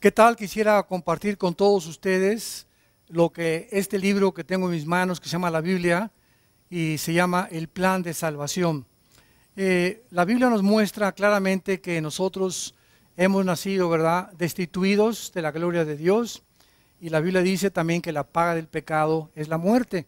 ¿Qué tal? Quisiera compartir con todos ustedes lo que este libro que tengo en mis manos, que se llama la Biblia y se llama El Plan de Salvación. Eh, la Biblia nos muestra claramente que nosotros hemos nacido, ¿verdad?, destituidos de la gloria de Dios. Y la Biblia dice también que la paga del pecado es la muerte.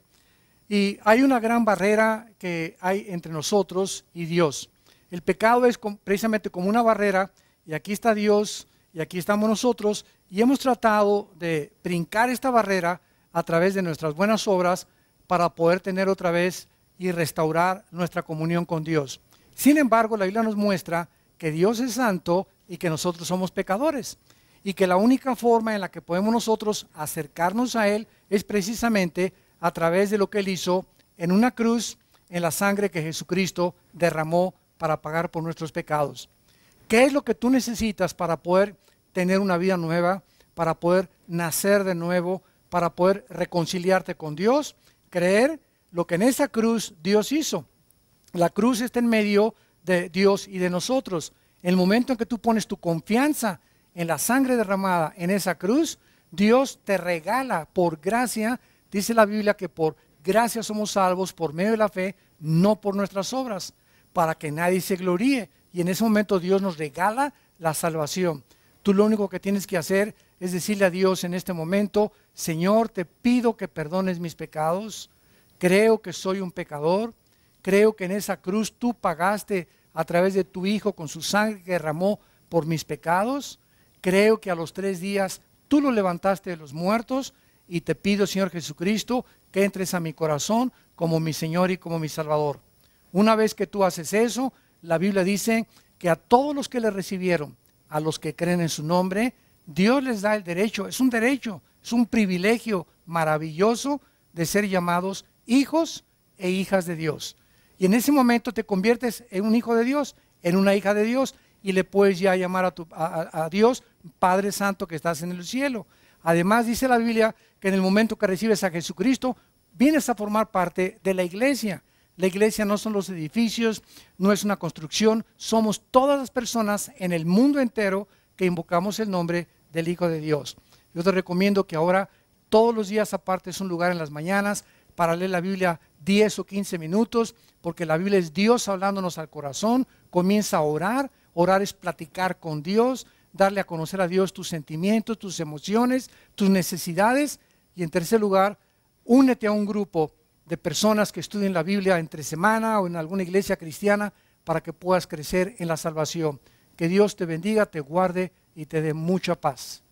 Y hay una gran barrera que hay entre nosotros y Dios. El pecado es precisamente como una barrera y aquí está Dios y aquí estamos nosotros y hemos tratado de brincar esta barrera a través de nuestras buenas obras para poder tener otra vez y restaurar nuestra comunión con Dios. Sin embargo, la Biblia nos muestra que Dios es santo y que nosotros somos pecadores y que la única forma en la que podemos nosotros acercarnos a Él es precisamente a través de lo que Él hizo en una cruz, en la sangre que Jesucristo derramó para pagar por nuestros pecados. ¿Qué es lo que tú necesitas para poder tener una vida nueva, para poder nacer de nuevo, para poder reconciliarte con Dios? Creer lo que en esa cruz Dios hizo. La cruz está en medio de Dios y de nosotros. el momento en que tú pones tu confianza en la sangre derramada en esa cruz, Dios te regala por gracia, dice la Biblia que por gracia somos salvos por medio de la fe, no por nuestras obras, para que nadie se gloríe y en ese momento Dios nos regala la salvación. Tú lo único que tienes que hacer es decirle a Dios en este momento, Señor, te pido que perdones mis pecados. Creo que soy un pecador. Creo que en esa cruz tú pagaste a través de tu Hijo con su sangre que derramó por mis pecados. Creo que a los tres días tú lo levantaste de los muertos y te pido, Señor Jesucristo, que entres a mi corazón como mi Señor y como mi Salvador. Una vez que tú haces eso, la Biblia dice que a todos los que le recibieron, a los que creen en su nombre, Dios les da el derecho, es un derecho, es un privilegio maravilloso de ser llamados hijos e hijas de Dios. Y en ese momento te conviertes en un hijo de Dios, en una hija de Dios, y le puedes ya llamar a, a, Dios, Padre Santo que estás en el cielo. Además dice la Biblia que en el momento que recibes a Jesucristo, vienes a formar parte de la iglesia. La iglesia no son los edificios, no es una construcción, somos todas las personas en el mundo entero que invocamos el nombre del Hijo de Dios. Yo te recomiendo que ahora todos los días aparte es un lugar en las mañanas para leer la Biblia 10 o 15 minutos, porque la Biblia es Dios hablándonos al corazón, comienza a orar, orar es platicar con Dios, darle a conocer a Dios tus sentimientos, tus emociones, tus necesidades, y en tercer lugar, únete a un grupo de personas que estudien la Biblia entre semana o en alguna iglesia cristiana para que puedas crecer en la salvación. Que Dios te bendiga, te guarde y te dé mucha paz.